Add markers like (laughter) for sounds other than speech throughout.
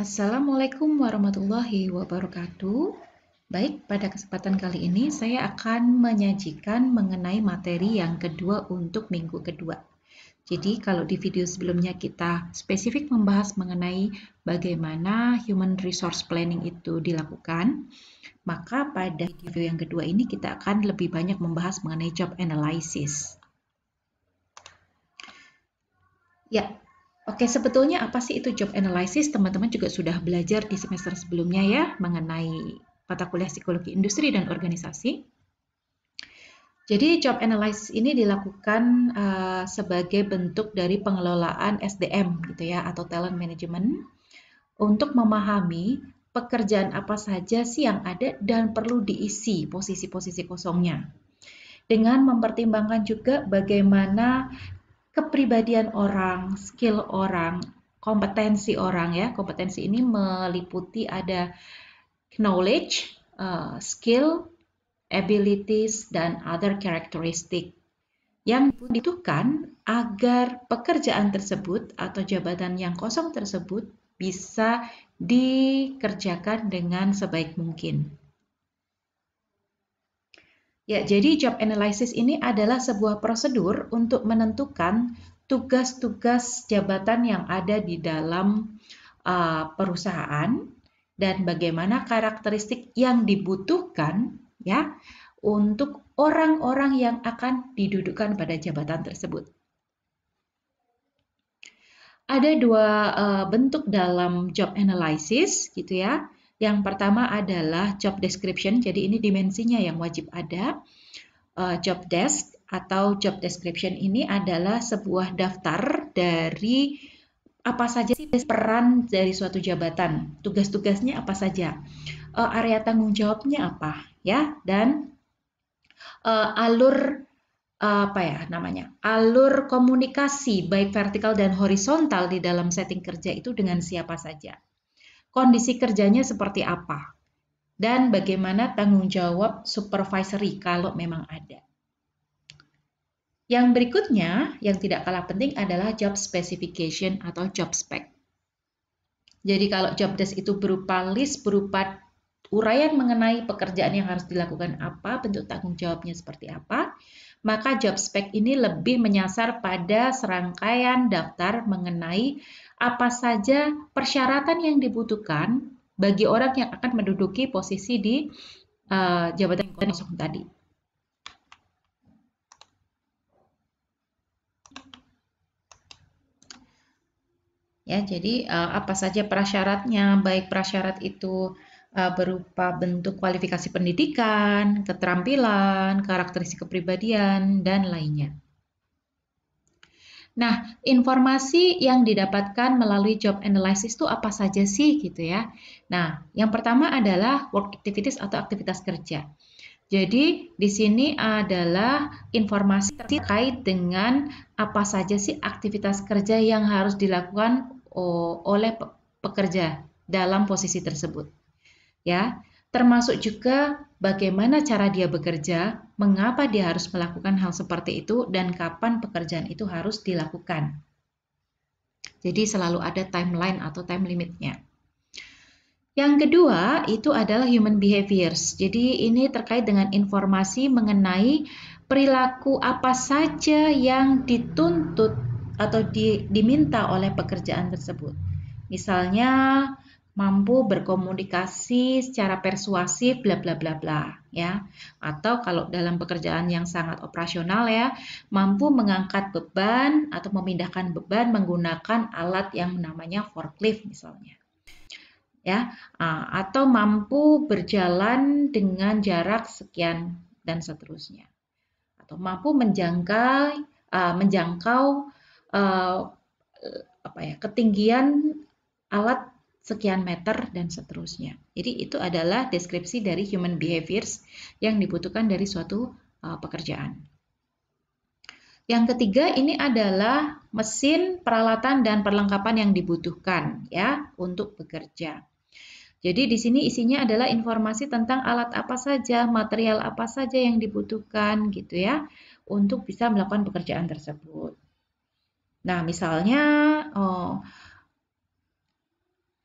Assalamualaikum warahmatullahi wabarakatuh. Baik, pada kesempatan kali ini saya akan menyajikan mengenai materi yang kedua untuk minggu kedua. Jadi, kalau di video sebelumnya kita spesifik membahas mengenai bagaimana human resource planning itu dilakukan, maka pada video yang kedua ini kita akan lebih banyak membahas mengenai job analysis. Ya, Oke, sebetulnya apa sih itu job analysis? Teman-teman juga sudah belajar di semester sebelumnya ya mengenai mata kuliah psikologi industri dan organisasi. Jadi job analysis ini dilakukan uh, sebagai bentuk dari pengelolaan SDM gitu ya atau talent management untuk memahami pekerjaan apa saja sih yang ada dan perlu diisi posisi-posisi kosongnya. Dengan mempertimbangkan juga bagaimana kepribadian orang, skill orang, kompetensi orang ya. Kompetensi ini meliputi ada knowledge, uh, skill, abilities dan other characteristic yang dibutuhkan agar pekerjaan tersebut atau jabatan yang kosong tersebut bisa dikerjakan dengan sebaik mungkin. Ya, jadi job analysis ini adalah sebuah prosedur untuk menentukan tugas-tugas jabatan yang ada di dalam uh, perusahaan dan bagaimana karakteristik yang dibutuhkan ya untuk orang-orang yang akan didudukkan pada jabatan tersebut. Ada dua uh, bentuk dalam job analysis gitu ya. Yang pertama adalah job description. Jadi ini dimensinya yang wajib ada. Eh, job desk atau job description ini adalah sebuah daftar dari apa saja sih peran dari suatu jabatan, tugas-tugasnya apa saja, eh, area tanggung jawabnya apa, ya, dan uh, alur apa ya namanya, alur komunikasi baik vertikal dan horizontal di dalam setting kerja itu dengan siapa saja kondisi kerjanya seperti apa, dan bagaimana tanggung jawab supervisory kalau memang ada. Yang berikutnya, yang tidak kalah penting adalah job specification atau job spec. Jadi kalau job desk itu berupa list, berupa uraian mengenai pekerjaan yang harus dilakukan apa, bentuk tanggung jawabnya seperti apa, maka job spec ini lebih menyasar pada serangkaian daftar mengenai apa saja persyaratan yang dibutuhkan bagi orang yang akan menduduki posisi di uh, jabatan kosong tadi. Ya, jadi uh, apa saja prasyaratnya? Baik prasyarat itu uh, berupa bentuk kualifikasi pendidikan, keterampilan, karakteristik kepribadian, dan lainnya. Nah, informasi yang didapatkan melalui job analysis itu apa saja sih gitu ya? Nah, yang pertama adalah work activities atau aktivitas kerja. Jadi, di sini adalah informasi terkait dengan apa saja sih aktivitas kerja yang harus dilakukan oh, oleh pekerja dalam posisi tersebut. Ya termasuk juga bagaimana cara dia bekerja, mengapa dia harus melakukan hal seperti itu, dan kapan pekerjaan itu harus dilakukan. Jadi selalu ada timeline atau time limitnya. Yang kedua itu adalah human behaviors. Jadi ini terkait dengan informasi mengenai perilaku apa saja yang dituntut atau di, diminta oleh pekerjaan tersebut. Misalnya mampu berkomunikasi secara persuasif bla bla bla bla ya atau kalau dalam pekerjaan yang sangat operasional ya mampu mengangkat beban atau memindahkan beban menggunakan alat yang namanya forklift misalnya ya atau mampu berjalan dengan jarak sekian dan seterusnya atau mampu menjangkau menjangkau e, apa ya ketinggian alat sekian meter, dan seterusnya. Jadi itu adalah deskripsi dari human behaviors yang dibutuhkan dari suatu uh, pekerjaan. Yang ketiga ini adalah mesin, peralatan, dan perlengkapan yang dibutuhkan ya untuk bekerja. Jadi di sini isinya adalah informasi tentang alat apa saja, material apa saja yang dibutuhkan gitu ya untuk bisa melakukan pekerjaan tersebut. Nah, misalnya oh,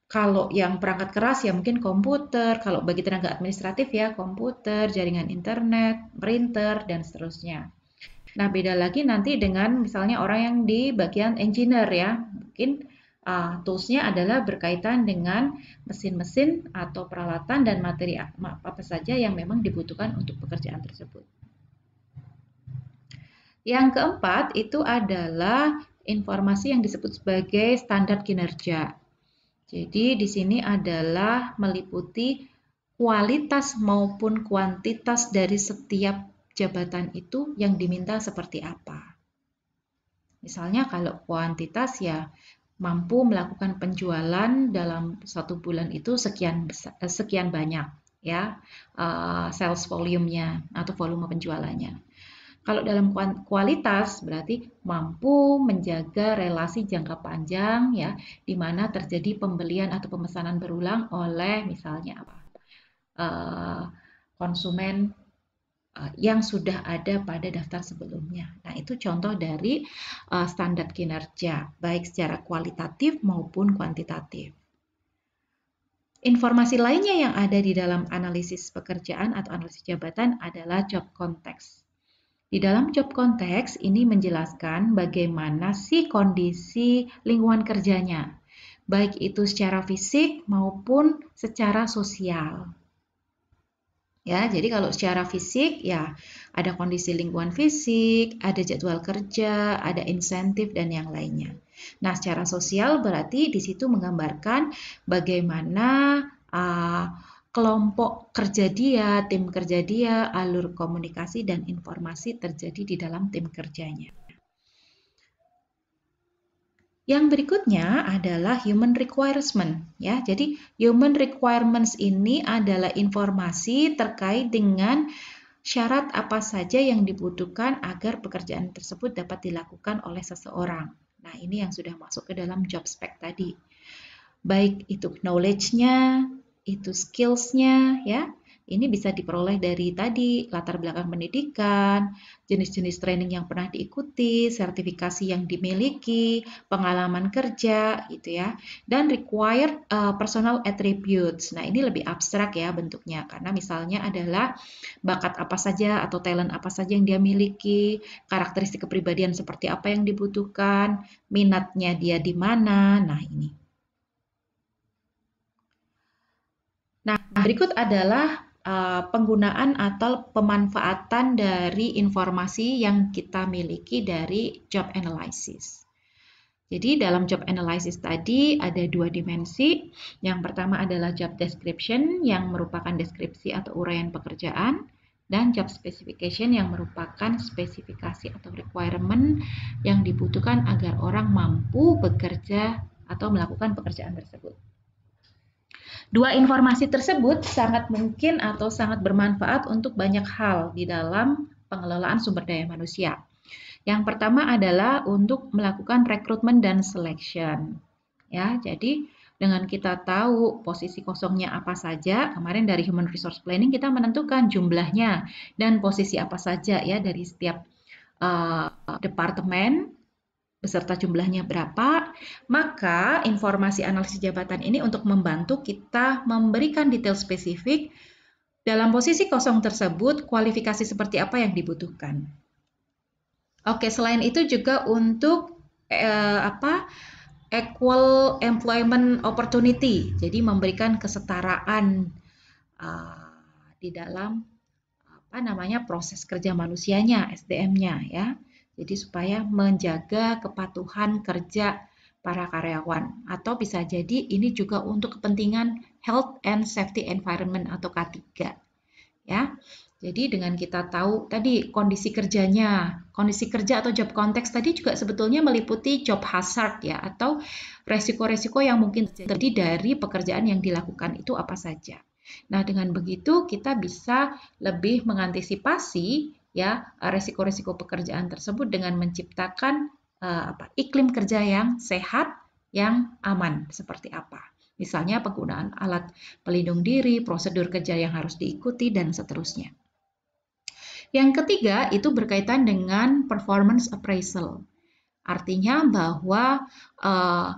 kalau yang perangkat keras ya mungkin komputer, kalau bagi tenaga administratif ya komputer, jaringan internet, printer, dan seterusnya. Nah beda lagi nanti dengan misalnya orang yang di bagian engineer ya, mungkin uh, toolsnya adalah berkaitan dengan mesin-mesin atau peralatan dan materi apa, apa saja yang memang dibutuhkan untuk pekerjaan tersebut. Yang keempat itu adalah informasi yang disebut sebagai standar kinerja. Jadi di sini adalah meliputi kualitas maupun kuantitas dari setiap jabatan itu yang diminta seperti apa. Misalnya kalau kuantitas ya mampu melakukan penjualan dalam satu bulan itu sekian eh, sekian banyak ya eh, sales volume-nya atau volume penjualannya. Kalau dalam kualitas berarti mampu menjaga relasi jangka panjang ya, di mana terjadi pembelian atau pemesanan berulang oleh misalnya apa eh, konsumen eh, yang sudah ada pada daftar sebelumnya. Nah itu contoh dari eh, standar kinerja baik secara kualitatif maupun kuantitatif. Informasi lainnya yang ada di dalam analisis pekerjaan atau analisis jabatan adalah job context di dalam job konteks ini menjelaskan bagaimana sih kondisi lingkungan kerjanya, baik itu secara fisik maupun secara sosial. Ya, jadi kalau secara fisik ya ada kondisi lingkungan fisik, ada jadwal kerja, ada insentif dan yang lainnya. Nah, secara sosial berarti di situ menggambarkan bagaimana uh, kelompok kerja dia, tim kerja dia, alur komunikasi dan informasi terjadi di dalam tim kerjanya. Yang berikutnya adalah human requirement ya. Jadi human requirements ini adalah informasi terkait dengan syarat apa saja yang dibutuhkan agar pekerjaan tersebut dapat dilakukan oleh seseorang. Nah, ini yang sudah masuk ke dalam job spec tadi. Baik itu knowledge-nya, itu skillsnya ya. Ini bisa diperoleh dari tadi latar belakang pendidikan, jenis-jenis training yang pernah diikuti, sertifikasi yang dimiliki, pengalaman kerja gitu ya. Dan required uh, personal attributes. Nah, ini lebih abstrak ya bentuknya karena misalnya adalah bakat apa saja atau talent apa saja yang dia miliki, karakteristik kepribadian seperti apa yang dibutuhkan, minatnya dia di mana. Nah, ini berikut adalah uh, penggunaan atau pemanfaatan dari informasi yang kita miliki dari job analysis. Jadi dalam job analysis tadi ada dua dimensi. Yang pertama adalah job description yang merupakan deskripsi atau uraian pekerjaan dan job specification yang merupakan spesifikasi atau requirement yang dibutuhkan agar orang mampu bekerja atau melakukan pekerjaan tersebut. Dua informasi tersebut sangat mungkin atau sangat bermanfaat untuk banyak hal di dalam pengelolaan sumber daya manusia. Yang pertama adalah untuk melakukan rekrutmen dan selection. Ya, jadi dengan kita tahu posisi kosongnya apa saja, kemarin dari human resource planning kita menentukan jumlahnya dan posisi apa saja ya dari setiap uh, departemen peserta jumlahnya berapa, maka informasi analisis jabatan ini untuk membantu kita memberikan detail spesifik dalam posisi kosong tersebut kualifikasi seperti apa yang dibutuhkan. Oke, selain itu juga untuk eh, apa? equal employment opportunity. Jadi memberikan kesetaraan uh, di dalam apa namanya proses kerja manusianya, SDM-nya ya. Jadi supaya menjaga kepatuhan kerja para karyawan atau bisa jadi ini juga untuk kepentingan health and safety environment atau K3. Ya. Jadi dengan kita tahu tadi kondisi kerjanya, kondisi kerja atau job konteks tadi juga sebetulnya meliputi job hazard ya atau resiko-resiko yang mungkin terjadi dari pekerjaan yang dilakukan itu apa saja. Nah, dengan begitu kita bisa lebih mengantisipasi ya eh, resiko-resiko pekerjaan tersebut dengan menciptakan uh, apa, iklim kerja yang sehat, yang aman seperti apa. Misalnya penggunaan alat pelindung diri, prosedur kerja yang harus diikuti dan seterusnya. Yang ketiga itu berkaitan dengan performance appraisal. Artinya bahwa uh,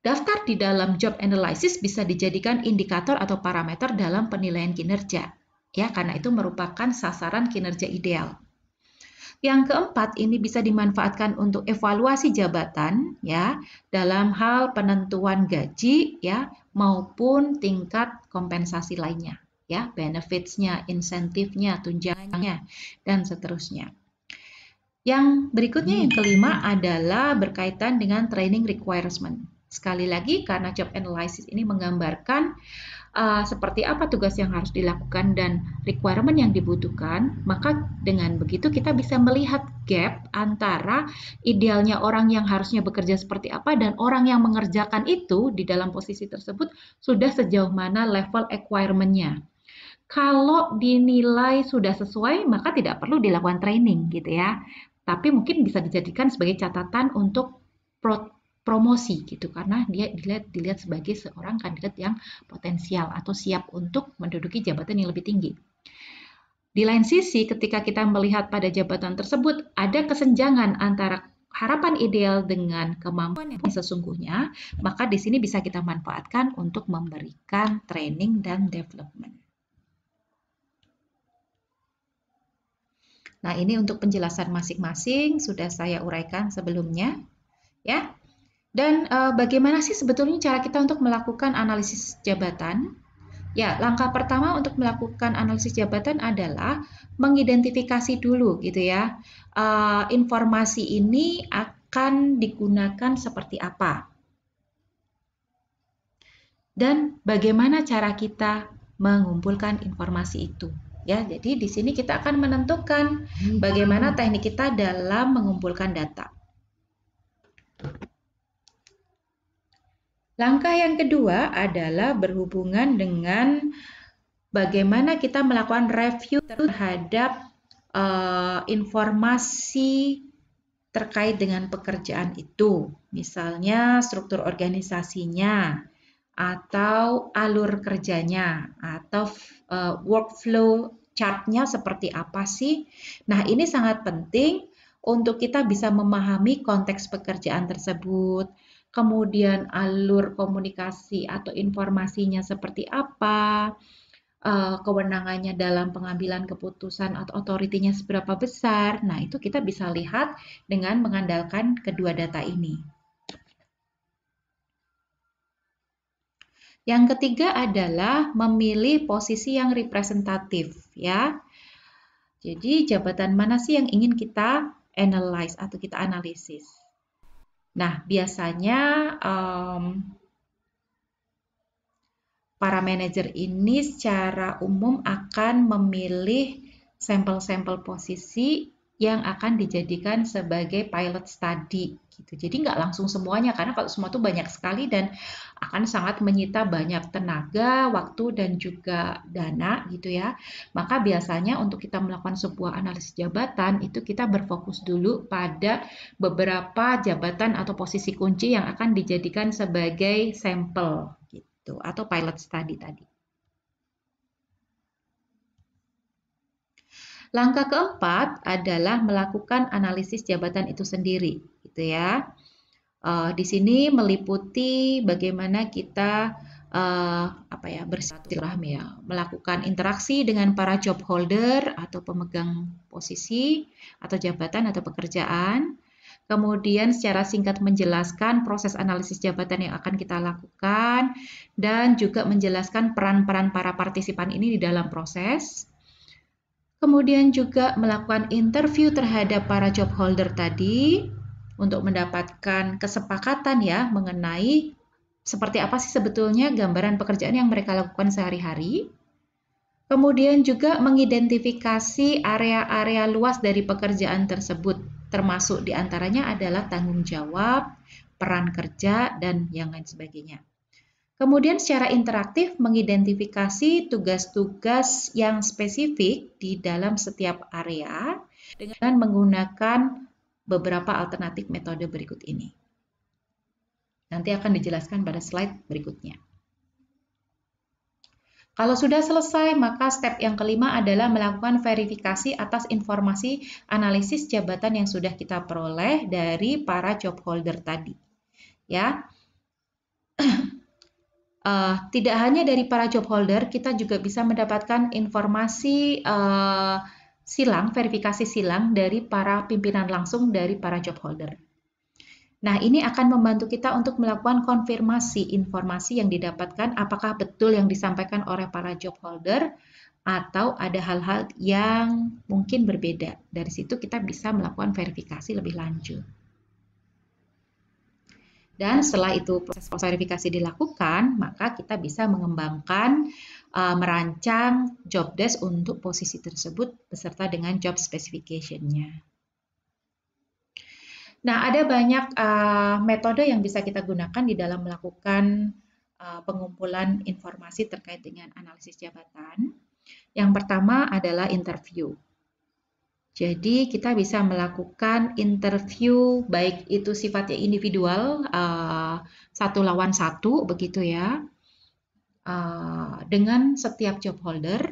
daftar di dalam job analysis bisa dijadikan indikator atau parameter dalam penilaian kinerja ya karena itu merupakan sasaran kinerja ideal. Yang keempat, ini bisa dimanfaatkan untuk evaluasi jabatan ya dalam hal penentuan gaji ya maupun tingkat kompensasi lainnya ya benefitsnya, insentifnya, tunjangannya dan seterusnya. Yang berikutnya yang kelima adalah berkaitan dengan training requirement. Sekali lagi karena job analysis ini menggambarkan uh, seperti apa tugas yang harus dilakukan dan requirement yang dibutuhkan, maka dengan begitu kita bisa melihat gap antara idealnya orang yang harusnya bekerja seperti apa dan orang yang mengerjakan itu di dalam posisi tersebut sudah sejauh mana level requirement-nya. Kalau dinilai sudah sesuai, maka tidak perlu dilakukan training gitu ya. Tapi mungkin bisa dijadikan sebagai catatan untuk promosi gitu karena dia dilihat dilihat sebagai seorang kandidat yang potensial atau siap untuk menduduki jabatan yang lebih tinggi. Di lain sisi, ketika kita melihat pada jabatan tersebut ada kesenjangan antara harapan ideal dengan kemampuan yang sesungguhnya, maka di sini bisa kita manfaatkan untuk memberikan training dan development. Nah, ini untuk penjelasan masing-masing sudah saya uraikan sebelumnya. Ya, dan uh, bagaimana sih sebetulnya cara kita untuk melakukan analisis jabatan? Ya, langkah pertama untuk melakukan analisis jabatan adalah mengidentifikasi dulu, gitu ya. Uh, informasi ini akan digunakan seperti apa, dan bagaimana cara kita mengumpulkan informasi itu. Ya, jadi di sini kita akan menentukan hmm. bagaimana teknik kita dalam mengumpulkan data. Langkah yang kedua adalah berhubungan dengan bagaimana kita melakukan review terhadap uh, informasi terkait dengan pekerjaan itu, misalnya struktur organisasinya, atau alur kerjanya, atau uh, workflow chartnya seperti apa sih? Nah, ini sangat penting untuk kita bisa memahami konteks pekerjaan tersebut, kemudian alur komunikasi atau informasinya seperti apa, eh, kewenangannya dalam pengambilan keputusan atau otoritinya seberapa besar. Nah, itu kita bisa lihat dengan mengandalkan kedua data ini. Yang ketiga adalah memilih posisi yang representatif ya. Jadi jabatan mana sih yang ingin kita analyze atau kita analisis? Nah, biasanya um, para manajer ini secara umum akan memilih sampel-sampel posisi yang akan dijadikan sebagai pilot study gitu. Jadi nggak langsung semuanya karena kalau semua itu banyak sekali dan akan sangat menyita banyak tenaga, waktu dan juga dana gitu ya. Maka biasanya untuk kita melakukan sebuah analisis jabatan itu kita berfokus dulu pada beberapa jabatan atau posisi kunci yang akan dijadikan sebagai sampel gitu atau pilot study tadi. Langkah keempat adalah melakukan analisis jabatan itu sendiri, gitu ya. Uh, di sini meliputi bagaimana kita uh, apa ya bersilaturahmi ya, melakukan interaksi dengan para job holder atau pemegang posisi atau jabatan atau pekerjaan. Kemudian secara singkat menjelaskan proses analisis jabatan yang akan kita lakukan dan juga menjelaskan peran-peran para partisipan ini di dalam proses kemudian juga melakukan interview terhadap para job holder tadi untuk mendapatkan kesepakatan ya mengenai seperti apa sih sebetulnya gambaran pekerjaan yang mereka lakukan sehari-hari. Kemudian juga mengidentifikasi area-area luas dari pekerjaan tersebut, termasuk diantaranya adalah tanggung jawab, peran kerja, dan yang lain sebagainya. Kemudian secara interaktif mengidentifikasi tugas-tugas yang spesifik di dalam setiap area dengan menggunakan beberapa alternatif metode berikut ini. Nanti akan dijelaskan pada slide berikutnya. Kalau sudah selesai, maka step yang kelima adalah melakukan verifikasi atas informasi analisis jabatan yang sudah kita peroleh dari para job holder tadi. Ya. (clears throat) Uh, tidak hanya dari para job holder, kita juga bisa mendapatkan informasi uh, silang, verifikasi silang dari para pimpinan langsung dari para job holder. Nah, ini akan membantu kita untuk melakukan konfirmasi informasi yang didapatkan apakah betul yang disampaikan oleh para job holder atau ada hal-hal yang mungkin berbeda. Dari situ kita bisa melakukan verifikasi lebih lanjut. Dan setelah itu proses verifikasi dilakukan, maka kita bisa mengembangkan, uh, merancang job desk untuk posisi tersebut beserta dengan job specification-nya. Nah, ada banyak uh, metode yang bisa kita gunakan di dalam melakukan uh, pengumpulan informasi terkait dengan analisis jabatan. Yang pertama adalah interview. Jadi kita bisa melakukan interview baik itu sifatnya individual eh, satu lawan satu begitu ya eh, dengan setiap job holder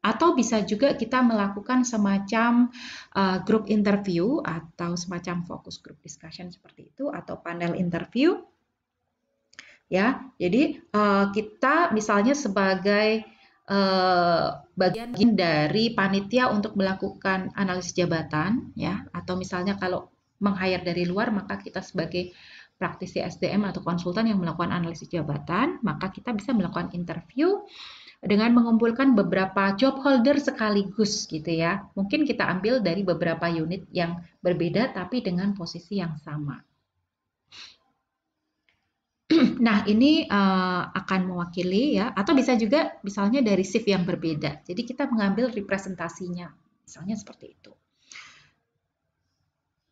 atau bisa juga kita melakukan semacam uh, eh, grup interview atau semacam focus group discussion seperti itu atau panel interview ya jadi kita misalnya sebagai Eh, bagian dari panitia untuk melakukan analisis jabatan ya atau misalnya kalau meng dari luar maka kita sebagai praktisi SDM atau konsultan yang melakukan analisis jabatan, maka kita bisa melakukan interview dengan mengumpulkan beberapa job holder sekaligus gitu ya. Mungkin kita ambil dari beberapa unit yang berbeda tapi dengan posisi yang sama. Nah, ini uh, akan mewakili ya, atau bisa juga misalnya dari shift yang berbeda. Jadi kita mengambil representasinya, misalnya seperti itu.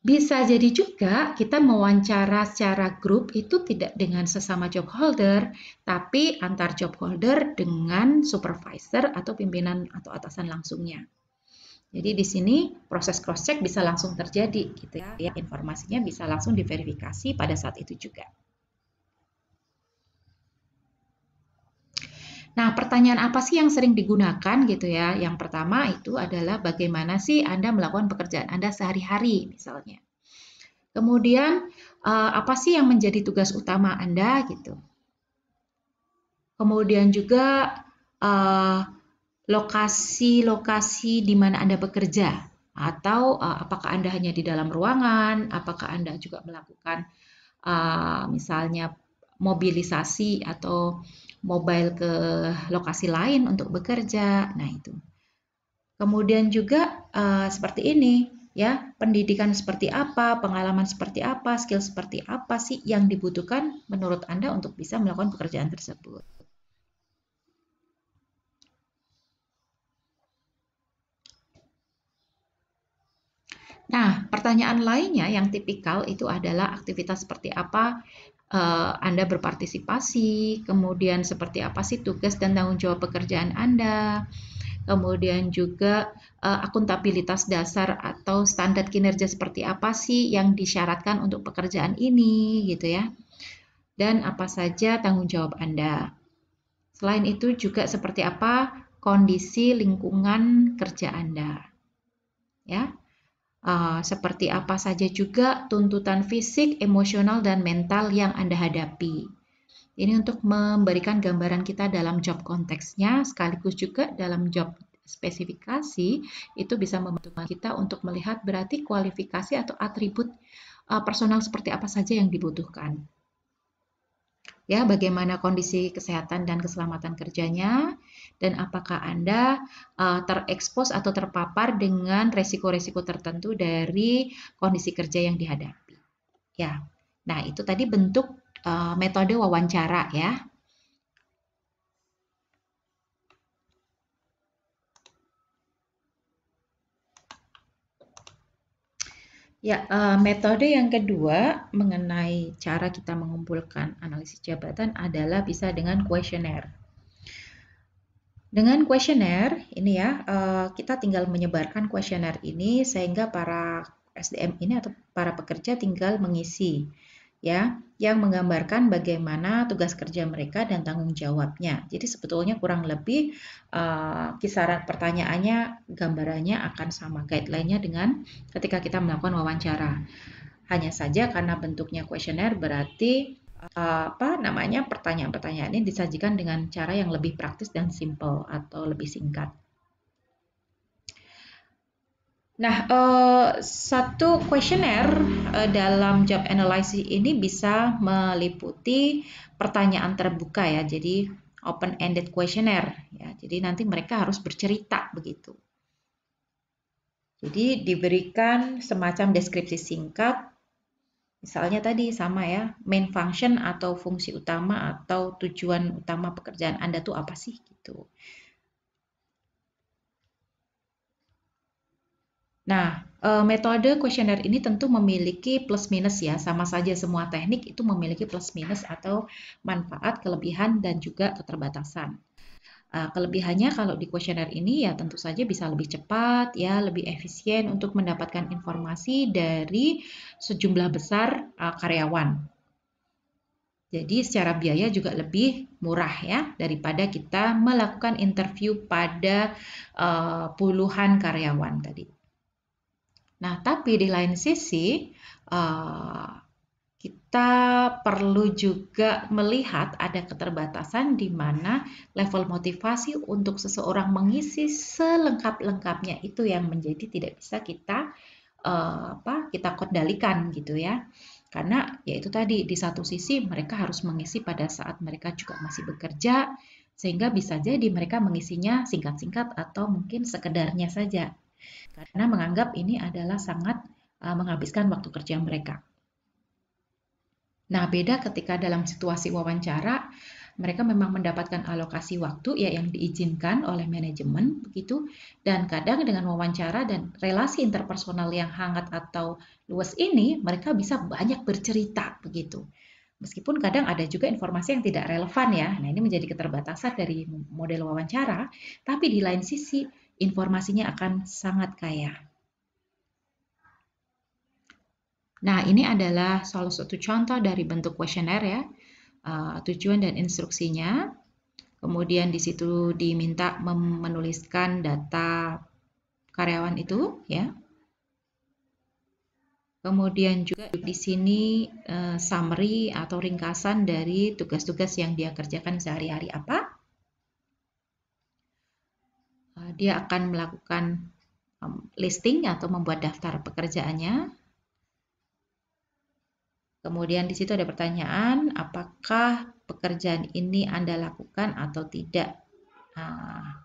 Bisa jadi juga kita mewawancara secara grup itu tidak dengan sesama job holder, tapi antar job holder dengan supervisor atau pimpinan atau atasan langsungnya. Jadi di sini proses cross check bisa langsung terjadi gitu ya. Informasinya bisa langsung diverifikasi pada saat itu juga. Nah, pertanyaan apa sih yang sering digunakan gitu ya? Yang pertama itu adalah bagaimana sih Anda melakukan pekerjaan Anda sehari-hari misalnya. Kemudian eh, apa sih yang menjadi tugas utama Anda gitu. Kemudian juga eh, lokasi-lokasi di mana Anda bekerja atau eh, apakah Anda hanya di dalam ruangan, apakah Anda juga melakukan misalnya mobilisasi atau mobile ke lokasi lain untuk bekerja. Nah, itu. Kemudian juga uh, seperti ini, ya, pendidikan seperti apa, pengalaman seperti apa, skill seperti apa sih yang dibutuhkan menurut Anda untuk bisa melakukan pekerjaan tersebut. Nah, pertanyaan lainnya yang tipikal itu adalah aktivitas seperti apa uh, Anda berpartisipasi, kemudian seperti apa sih tugas dan tanggung jawab pekerjaan Anda, kemudian juga uh, akuntabilitas dasar atau standar kinerja seperti apa sih yang disyaratkan untuk pekerjaan ini, gitu ya, dan apa saja tanggung jawab Anda. Selain itu juga seperti apa kondisi lingkungan kerja Anda. Ya, uh, seperti apa saja juga tuntutan fisik, emosional, dan mental yang Anda hadapi. Ini untuk memberikan gambaran kita dalam job konteksnya, sekaligus juga dalam job spesifikasi, itu bisa membantu kita untuk melihat berarti kualifikasi atau atribut uh, personal seperti apa saja yang dibutuhkan ya bagaimana kondisi kesehatan dan keselamatan kerjanya dan apakah Anda uh, terekspos atau terpapar dengan resiko-resiko tertentu dari kondisi kerja yang dihadapi. Ya. Nah, itu tadi bentuk uh, metode wawancara ya. Ya, eh, metode yang kedua mengenai cara kita mengumpulkan analisis jabatan adalah bisa dengan kuesioner. Dengan kuesioner ini ya, eh, kita tinggal menyebarkan kuesioner ini sehingga para SDM ini atau para pekerja tinggal mengisi ya yang menggambarkan bagaimana tugas kerja mereka dan tanggung jawabnya. Jadi sebetulnya kurang lebih uh, kisaran pertanyaannya gambarannya akan sama guideline-nya dengan ketika kita melakukan wawancara. Hanya saja karena bentuknya kuesioner berarti uh, apa namanya pertanyaan-pertanyaan ini disajikan dengan cara yang lebih praktis dan simple atau lebih singkat. Nah, eh, satu kuesioner, eh, dalam job analysis ini bisa meliputi pertanyaan terbuka ya, jadi open ended kuesioner. ya. Jadi nanti mereka harus bercerita begitu. Jadi diberikan semacam deskripsi singkat, misalnya tadi sama ya, main function atau fungsi utama atau tujuan utama pekerjaan Anda tuh apa sih gitu. Nah, eh, metode kuesioner ini tentu memiliki plus minus ya, sama saja semua teknik itu memiliki plus minus atau manfaat, kelebihan, dan juga keterbatasan. Eh, kelebihannya kalau di kuesioner ini ya tentu saja bisa lebih cepat, ya lebih efisien untuk mendapatkan informasi dari sejumlah besar eh, karyawan. Jadi secara biaya juga lebih murah ya daripada kita melakukan interview pada uh, puluhan karyawan tadi. Nah, tapi di lain sisi, eh, kita perlu juga melihat ada keterbatasan di mana level motivasi untuk seseorang mengisi selengkap-lengkapnya itu yang menjadi tidak bisa kita eh, apa kita kendalikan gitu ya. Karena yaitu tadi di satu sisi mereka harus mengisi pada saat mereka juga masih bekerja sehingga bisa jadi mereka mengisinya singkat-singkat atau mungkin sekedarnya saja karena menganggap ini adalah sangat eh, menghabiskan waktu kerja mereka. Nah, beda ketika dalam situasi wawancara mereka memang mendapatkan alokasi waktu ya yang diizinkan oleh manajemen begitu dan kadang dengan wawancara dan relasi interpersonal yang hangat atau luas ini mereka bisa banyak bercerita begitu. Meskipun kadang ada juga informasi yang tidak relevan ya. Nah, ini menjadi keterbatasan dari model wawancara, tapi di lain sisi informasinya akan sangat kaya. Nah, ini adalah salah satu contoh dari bentuk kuesioner ya, eh, tujuan dan instruksinya. Kemudian di situ diminta menuliskan data karyawan itu ya. Kemudian juga di sini eh, summary atau ringkasan dari tugas-tugas yang dia kerjakan sehari-hari apa dia akan melakukan um, listing atau membuat daftar pekerjaannya. Kemudian di situ ada pertanyaan, apakah pekerjaan ini Anda lakukan atau tidak? Nah,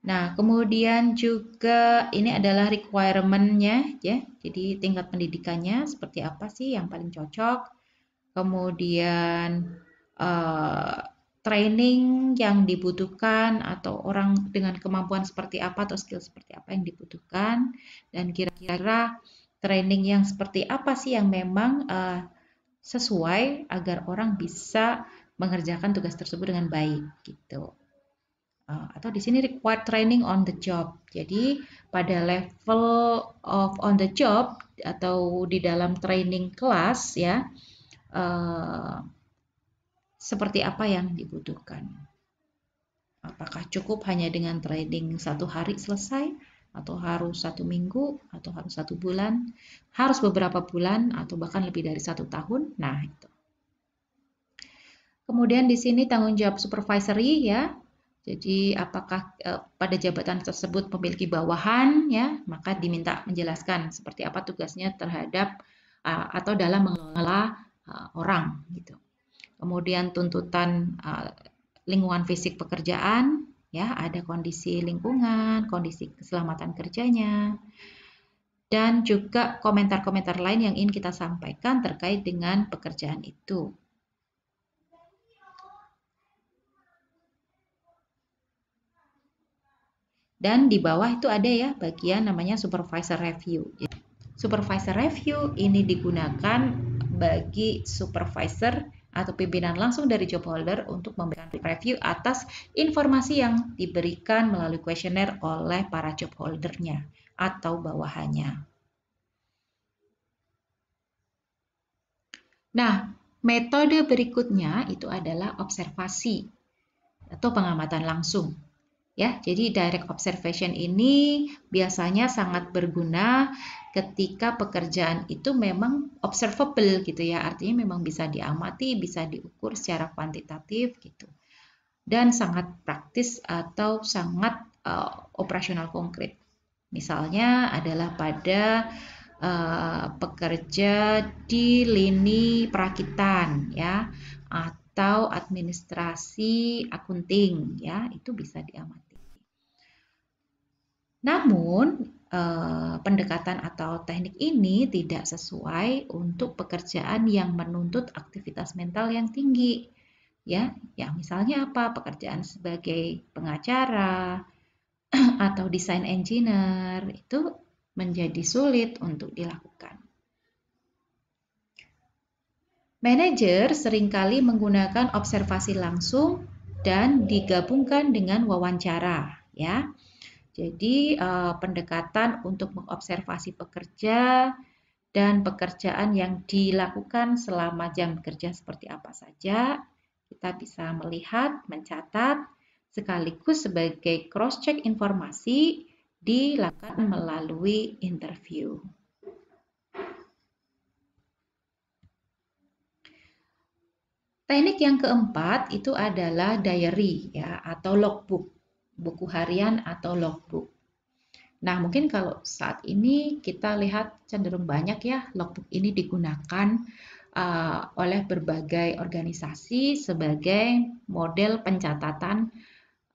Nah, kemudian juga ini adalah requirement-nya ya. Jadi tingkat pendidikannya seperti apa sih yang paling cocok? kemudian eh, training yang dibutuhkan atau orang dengan kemampuan seperti apa atau skill seperti apa yang dibutuhkan dan kira-kira training yang seperti apa sih yang memang eh, sesuai agar orang bisa mengerjakan tugas tersebut dengan baik gitu. Eh, atau di sini required training on the job. Jadi pada level of on the job atau di dalam training kelas ya, Eh, seperti apa yang dibutuhkan. Apakah cukup hanya dengan trading satu hari selesai, atau harus satu minggu, atau harus satu bulan, harus beberapa bulan, atau bahkan lebih dari satu tahun. Nah, itu. Kemudian di sini tanggung jawab supervisory ya, jadi apakah eh, pada jabatan tersebut memiliki bawahan ya, maka diminta menjelaskan seperti apa tugasnya terhadap uh, atau dalam mengelola uh, orang gitu. Kemudian tuntutan uh, lingkungan fisik pekerjaan ya, ada kondisi lingkungan, kondisi keselamatan kerjanya. Dan juga komentar-komentar lain yang ingin kita sampaikan terkait dengan pekerjaan itu. Dan di bawah itu ada ya bagian namanya supervisor review. Supervisor review ini digunakan bagi supervisor atau pimpinan langsung dari job holder untuk memberikan review atas informasi yang diberikan melalui kuesioner oleh para job holdernya atau bawahannya. Nah, metode berikutnya itu adalah observasi atau pengamatan langsung. Ya, jadi direct observation ini biasanya sangat berguna ketika pekerjaan itu memang observable gitu ya. Artinya memang bisa diamati, bisa diukur secara kuantitatif gitu. Dan sangat praktis atau sangat uh, operasional konkret. Misalnya adalah pada uh, pekerja di lini perakitan ya atau administrasi akunting ya, itu bisa diamati. Namun, eh, pendekatan atau teknik ini tidak sesuai untuk pekerjaan yang menuntut aktivitas mental yang tinggi. Ya, ya misalnya apa? Pekerjaan sebagai pengacara (clears throat) atau desain engineer itu menjadi sulit untuk dilakukan. Manager seringkali menggunakan observasi langsung dan digabungkan dengan wawancara, ya. Jadi uh, pendekatan untuk mengobservasi pekerja dan pekerjaan yang dilakukan selama jam kerja seperti apa saja, kita bisa melihat, mencatat, sekaligus sebagai cross-check informasi dilakukan melalui interview. Teknik yang keempat itu adalah diary ya atau logbook buku harian atau logbook. Nah, mungkin kalau saat ini kita lihat cenderung banyak ya logbook ini digunakan uh, oleh berbagai organisasi sebagai model pencatatan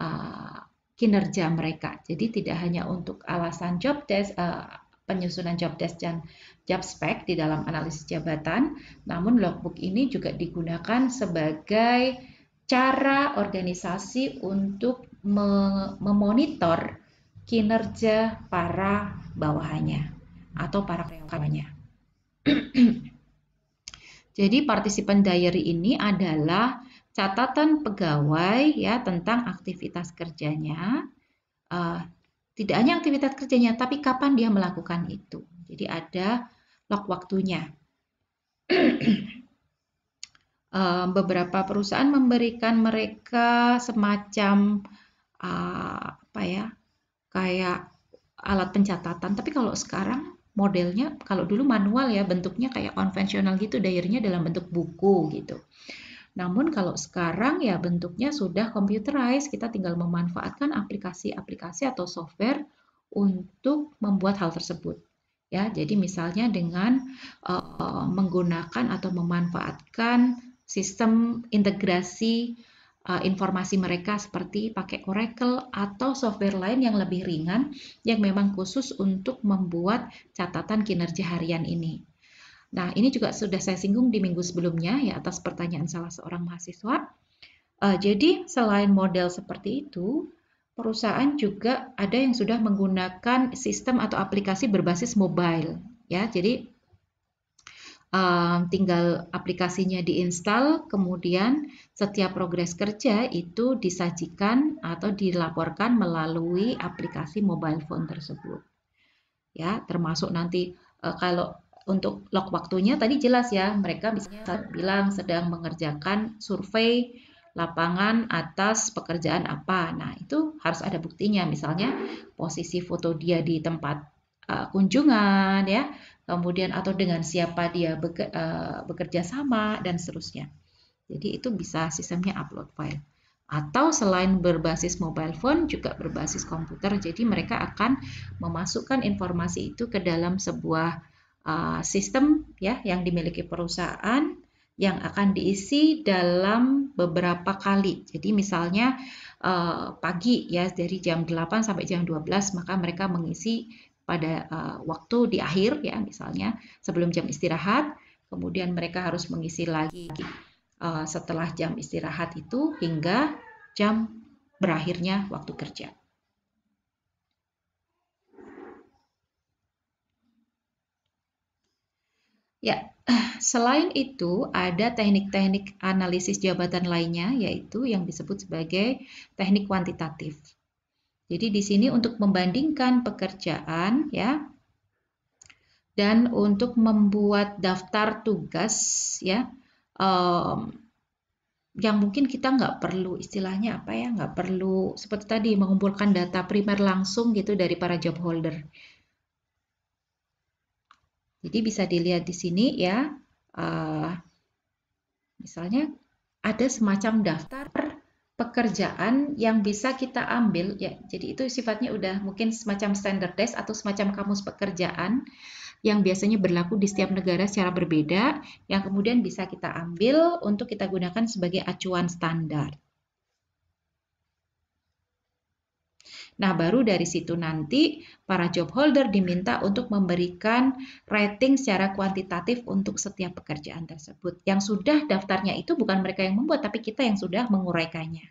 uh, kinerja mereka. Jadi tidak hanya untuk alasan job desk uh, penyusunan job desk dan job spec di dalam analisis jabatan, namun logbook ini juga digunakan sebagai cara organisasi untuk memonitor kinerja para bawahannya atau para karyawannya. (clears throat) Jadi partisipan diary ini adalah catatan pegawai ya tentang aktivitas kerjanya. Uh, tidak hanya aktivitas kerjanya, tapi kapan dia melakukan itu. Jadi ada log waktunya. (clears throat) Eh, beberapa perusahaan memberikan mereka semacam Eh, apa ya kayak alat pencatatan tapi kalau sekarang modelnya kalau dulu manual ya bentuknya kayak konvensional gitu dairnya dalam bentuk buku gitu namun kalau sekarang ya bentuknya sudah computerized kita tinggal memanfaatkan aplikasi-aplikasi atau software untuk membuat hal tersebut ya jadi misalnya dengan uh, menggunakan atau memanfaatkan sistem integrasi Eh, informasi mereka seperti pakai Oracle atau software lain yang lebih ringan yang memang khusus untuk membuat catatan kinerja harian ini. Nah, ini juga sudah saya singgung di minggu sebelumnya ya atas pertanyaan salah seorang mahasiswa. Uh, jadi, selain model seperti itu, perusahaan juga ada yang sudah menggunakan sistem atau aplikasi berbasis mobile ya. Jadi, um, tinggal aplikasinya diinstal, kemudian setiap progres kerja itu disajikan atau dilaporkan melalui aplikasi mobile phone tersebut. Ya, termasuk nanti uh, kalau untuk log waktunya tadi jelas ya, mereka bisa bilang sedang mengerjakan survei lapangan atas pekerjaan apa. Nah, itu harus ada buktinya. Misalnya posisi foto dia di tempat uh, kunjungan ya kemudian atau dengan siapa dia beke, uh, bekerja sama dan seterusnya jadi itu bisa sistemnya upload file atau selain berbasis mobile phone juga berbasis komputer jadi mereka akan memasukkan informasi itu ke dalam sebuah uh, sistem ya yang dimiliki perusahaan yang akan diisi dalam beberapa kali. Jadi misalnya pagi ya dari jam 8 sampai jam 12 maka mereka mengisi pada uh, waktu di akhir ya misalnya sebelum jam istirahat kemudian mereka harus mengisi lagi uh, setelah jam istirahat itu hingga jam berakhirnya waktu kerja. Ya, selain itu ada teknik-teknik analisis jabatan lainnya yaitu yang disebut sebagai teknik kuantitatif. Jadi di sini untuk membandingkan pekerjaan ya dan untuk membuat daftar tugas ya um, yang mungkin kita nggak perlu istilahnya apa ya nggak perlu seperti tadi mengumpulkan data primer langsung gitu dari para job holder. Jadi bisa dilihat di sini ya uh, misalnya ada semacam daftar pekerjaan yang bisa kita ambil ya jadi itu sifatnya udah mungkin semacam standardized atau semacam kamus pekerjaan yang biasanya berlaku di setiap negara secara berbeda yang kemudian bisa kita ambil untuk kita gunakan sebagai acuan standar Nah, baru dari situ nanti para job holder diminta untuk memberikan rating secara kuantitatif untuk setiap pekerjaan tersebut. Yang sudah daftarnya itu bukan mereka yang membuat, tapi kita yang sudah menguraikannya.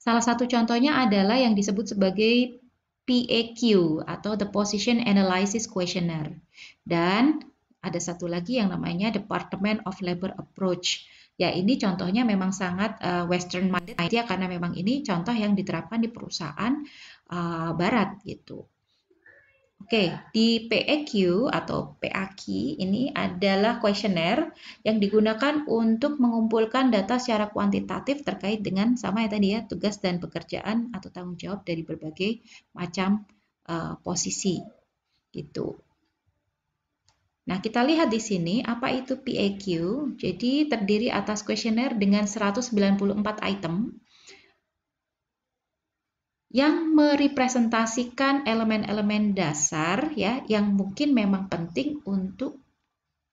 Salah satu contohnya adalah yang disebut sebagai PAQ atau The Position Analysis Questionnaire. Dan ada satu lagi yang namanya Department of Labor Approach. Ya ini contohnya memang sangat uh, western minded ya karena memang ini contoh yang diterapkan di perusahaan uh, barat gitu. Oke, okay, di PEQ atau PAQ ini adalah kuesioner yang digunakan untuk mengumpulkan data secara kuantitatif terkait dengan sama ya tadi ya tugas dan pekerjaan atau tanggung jawab dari berbagai macam uh, posisi gitu. Nah, kita lihat di sini apa itu PAQ. Jadi, terdiri atas kuesioner dengan 194 item yang merepresentasikan elemen-elemen dasar ya yang mungkin memang penting untuk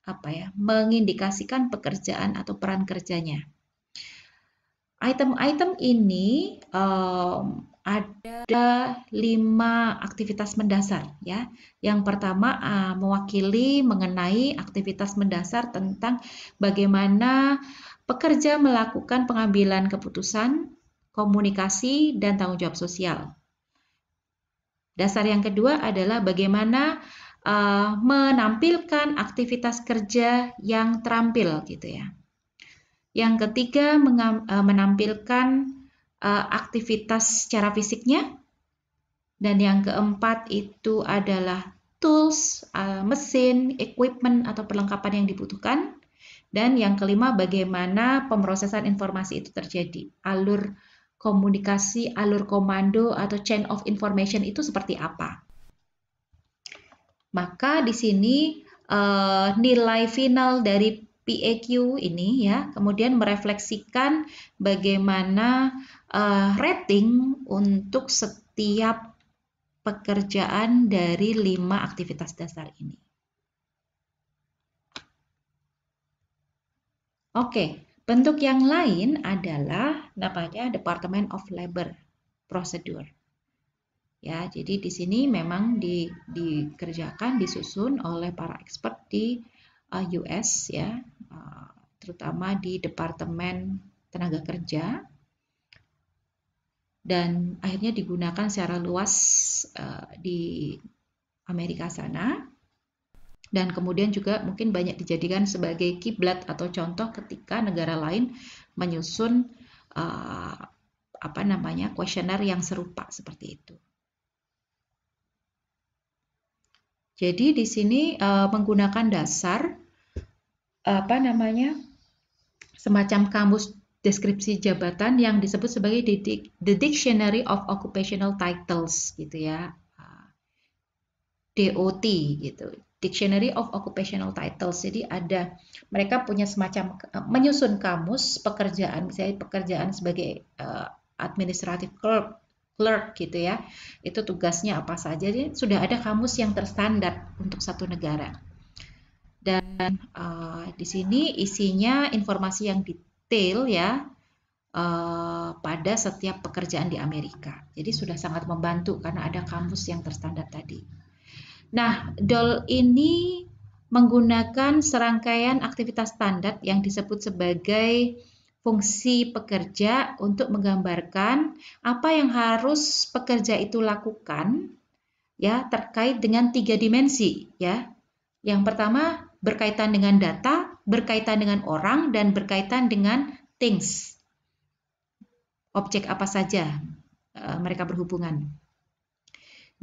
apa ya mengindikasikan pekerjaan atau peran kerjanya. Item-item ini um, ada lima aktivitas mendasar ya. Yang pertama eh, mewakili mengenai aktivitas mendasar tentang bagaimana pekerja melakukan pengambilan keputusan, komunikasi, dan tanggung jawab sosial. Dasar yang kedua adalah bagaimana uh, menampilkan aktivitas kerja yang terampil gitu ya. Yang ketiga eh, menampilkan Eh, aktivitas secara fisiknya. Dan yang keempat itu adalah tools, eh, mesin, equipment atau perlengkapan yang dibutuhkan. Dan yang kelima bagaimana pemrosesan informasi itu terjadi. Alur komunikasi, alur komando atau chain of information itu seperti apa. Maka di sini eh, nilai final dari PAQ e ini ya, kemudian merefleksikan bagaimana uh, rating untuk setiap pekerjaan dari lima aktivitas dasar ini. Oke, bentuk yang lain adalah namanya Department of Labor Procedure. Ya, jadi di sini memang di, dikerjakan, disusun oleh para expert di eh, US ya, eh, terutama di Departemen Tenaga Kerja dan akhirnya digunakan secara luas uh, di Amerika sana dan kemudian juga mungkin banyak dijadikan sebagai kiblat atau contoh ketika negara lain menyusun uh, apa namanya kuesioner yang serupa seperti itu. Jadi di sini uh, menggunakan dasar apa namanya semacam kamus deskripsi jabatan yang disebut sebagai The Dictionary of Occupational Titles gitu ya. Ah, DOT gitu. Dictionary of Occupational Titles. Jadi ada mereka punya semacam eh, menyusun kamus pekerjaan misalnya pekerjaan sebagai uh, eh, administrative clerk clerk gitu ya. Itu tugasnya apa saja. Jadi sudah ada kamus yang terstandar untuk satu negara. Dan uh, di sini isinya informasi yang detail detail ya eh, pada setiap pekerjaan di Amerika. Jadi sudah sangat membantu karena ada kampus yang terstandar tadi. Nah, DOL ini menggunakan serangkaian aktivitas standar yang disebut sebagai fungsi pekerja untuk menggambarkan apa yang harus pekerja itu lakukan ya terkait dengan tiga dimensi ya. Yang pertama berkaitan dengan data, berkaitan dengan orang dan berkaitan dengan things. Objek apa saja eh, mereka berhubungan.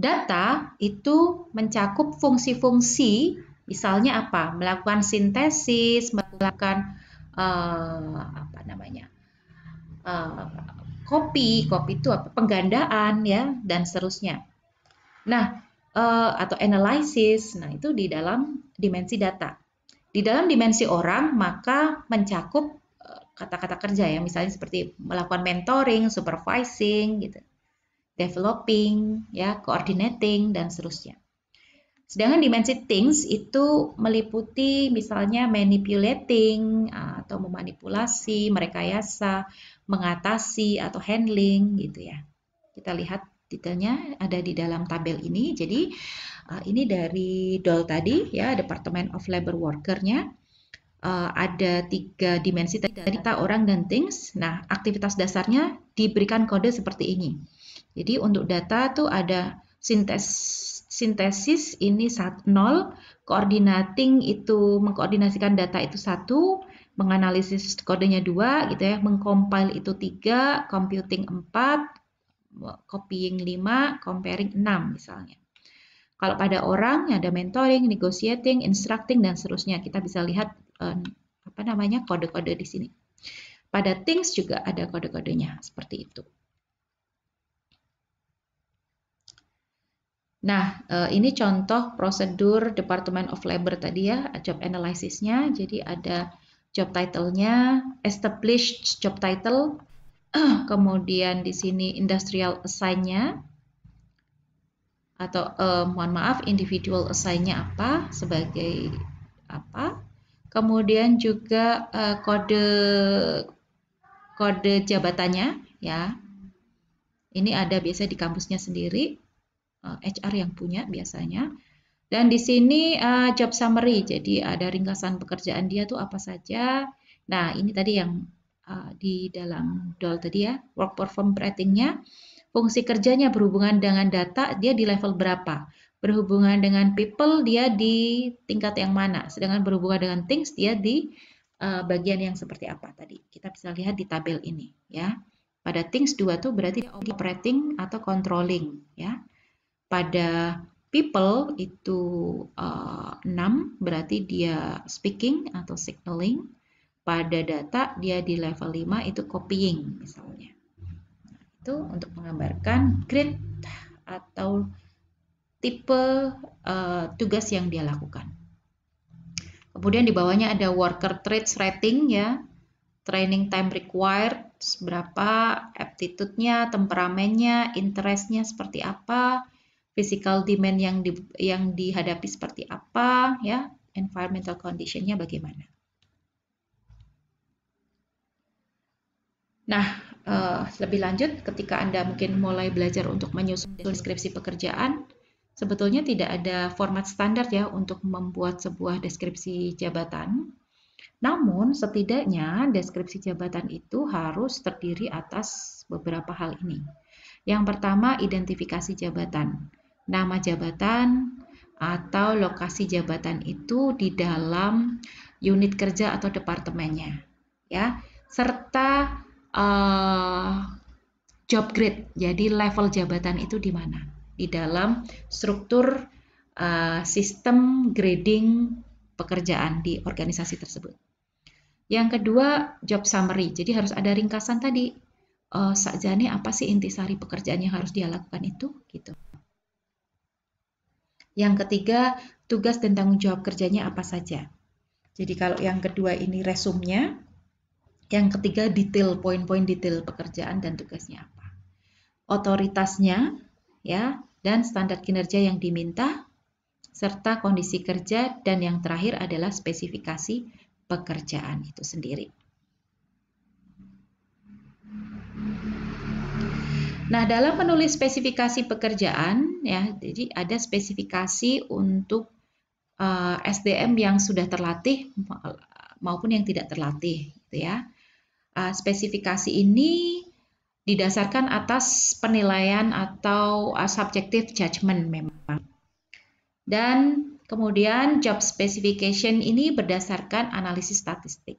Data itu mencakup fungsi-fungsi, misalnya apa? Melakukan sintesis, melakukan uh, apa namanya? Uh, kopi, kopi itu apa? Penggandaan ya dan seterusnya. Nah, uh, atau analisis, nah itu di dalam dimensi data. Di dalam dimensi orang, maka mencakup eh, kata-kata kerja ya, misalnya seperti melakukan mentoring, supervising, gitu, developing, ya, coordinating, dan seterusnya. Sedangkan dimensi things itu meliputi misalnya manipulating eh, atau memanipulasi, merekayasa, mengatasi atau handling gitu ya. Kita lihat detailnya ada di dalam tabel ini. Jadi uh, ini dari DOL tadi ya Departemen of Labor Worker-nya. Uh, ada tiga dimensi tadi data orang dan things. Nah, aktivitas dasarnya diberikan kode seperti ini. Jadi untuk data tuh ada sintes sintesis ini 0, koordinating itu mengkoordinasikan data itu satu, menganalisis kodenya dua gitu ya, mengcompile itu tiga, computing 4, copying 5, comparing 6 misalnya. Kalau pada orang ada mentoring, negotiating, instructing dan seterusnya. Kita bisa lihat eh, apa namanya kode-kode di sini. Pada things juga ada kode-kodenya seperti itu. Nah, eh, ini contoh prosedur Department of Labor tadi ya, job analysis-nya. Jadi ada job title-nya, established job title, (clears throat) kemudian di sini industrial assign-nya atau eh, mohon maaf individual assign-nya apa sebagai apa kemudian juga eh, kode kode jabatannya ya ini ada biasa di kampusnya sendiri eh, HR yang punya biasanya dan di sini uh, job summary jadi ada ringkasan pekerjaan dia tuh apa saja nah ini tadi yang Uh, di dalam DOL tadi ya, work perform ratingnya, fungsi kerjanya berhubungan dengan data, dia di level berapa? Berhubungan dengan people, dia di tingkat yang mana? Sedangkan berhubungan dengan things, dia di uh, bagian yang seperti apa tadi? Kita bisa lihat di tabel ini ya. Pada things 2 tuh berarti operating atau controlling ya. Pada people itu uh, 6 berarti dia speaking atau signaling pada data dia di level 5 itu copying misalnya. Itu untuk menggambarkan grid atau tipe uh, tugas yang dia lakukan. Kemudian di bawahnya ada worker traits rating ya. Training time required, berapa aptitude-nya, temperamennya, interest-nya seperti apa, physical demand yang di, yang dihadapi seperti apa ya, environmental condition-nya bagaimana. Nah, uh, lebih lanjut ketika Anda mungkin mulai belajar untuk menyusun deskripsi pekerjaan, sebetulnya tidak ada format standar ya untuk membuat sebuah deskripsi jabatan. Namun, setidaknya deskripsi jabatan itu harus terdiri atas beberapa hal ini. Yang pertama, identifikasi jabatan. Nama jabatan atau lokasi jabatan itu di dalam unit kerja atau departemennya, ya. Serta uh, job grade, jadi level jabatan itu di mana di dalam struktur uh, sistem grading pekerjaan di organisasi tersebut. Yang kedua, job summary. Jadi harus ada ringkasan tadi. Uh, Sakjane apa sih intisari pekerjaan yang harus dia lakukan itu? Gitu. Yang ketiga, tugas dan tanggung jawab kerjanya apa saja. Jadi kalau yang kedua ini resumnya, yang ketiga, detail, poin-poin detail pekerjaan dan tugasnya apa. Otoritasnya, ya, dan standar kinerja yang diminta, serta kondisi kerja, dan yang terakhir adalah spesifikasi pekerjaan itu sendiri. Nah, dalam menulis spesifikasi pekerjaan, ya, jadi ada spesifikasi untuk uh, eh, SDM yang sudah terlatih maupun yang tidak terlatih, gitu ya uh, spesifikasi ini didasarkan atas penilaian atau uh, subjective judgment memang. Dan kemudian job specification ini berdasarkan analisis statistik.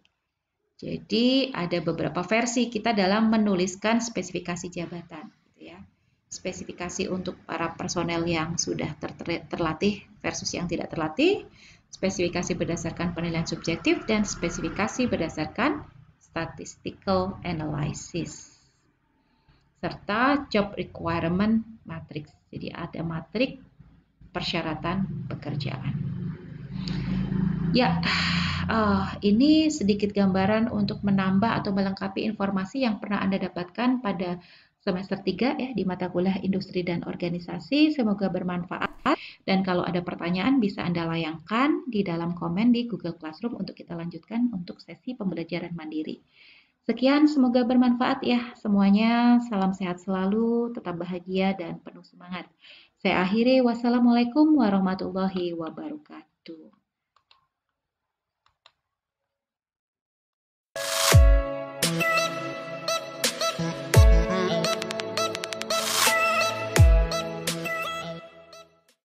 Jadi ada beberapa versi kita dalam menuliskan spesifikasi jabatan gitu ya. Spesifikasi untuk para personel yang sudah ter ter terlatih versus yang tidak terlatih, spesifikasi berdasarkan penilaian subjektif dan spesifikasi berdasarkan statistical analysis serta job requirement matrix. Jadi ada matriks persyaratan pekerjaan. Ya, uh, ini sedikit gambaran untuk menambah atau melengkapi informasi yang pernah Anda dapatkan pada semester 3 ya di mata kuliah Industri dan Organisasi. Semoga bermanfaat dan kalau ada pertanyaan bisa Anda layangkan di dalam komen di Google Classroom untuk kita lanjutkan untuk sesi pembelajaran mandiri. Sekian, semoga bermanfaat ya semuanya. Salam sehat selalu, tetap bahagia dan penuh semangat. Saya akhiri, wassalamualaikum warahmatullahi wabarakatuh.